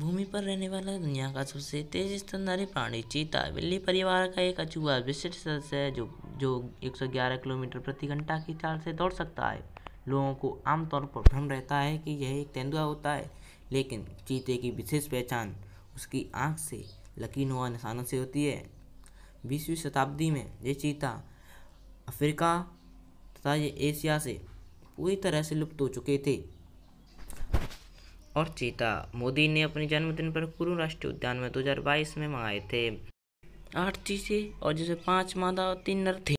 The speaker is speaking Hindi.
भूमि पर रहने वाला दुनिया का सबसे तेज स्तनधारी प्राणी चीता बिल्ली परिवार का एक अचूबा विशिष्ट सदस्य है जो जो 111 किलोमीटर प्रति घंटा की चाल से दौड़ सकता है लोगों को आमतौर पर भ्रम रहता है कि यह एक तेंदुआ होता है लेकिन चीते की विशेष पहचान उसकी आँख से हुआ निशानों से होती है बीसवीं शताब्दी में यह चीता अफ्रीका तथा ये एशिया से पूरी तरह से लुप्त हो चुके थे और चीता मोदी ने अपने जन्मदिन पर कुरु राष्ट्रीय उद्यान में 2022 में मंगाए थे आठ चीजें और जिसमें पांच मादा और तीन नर थे